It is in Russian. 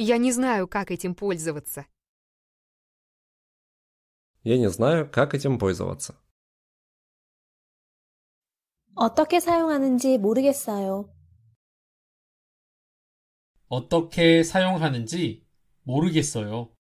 Я не знаю, как этим пользоваться. Я не знаю, как этим пользоваться. 어떻게 사용하는지 모르겠어요. 어떻게 사용하는지 모르겠어요.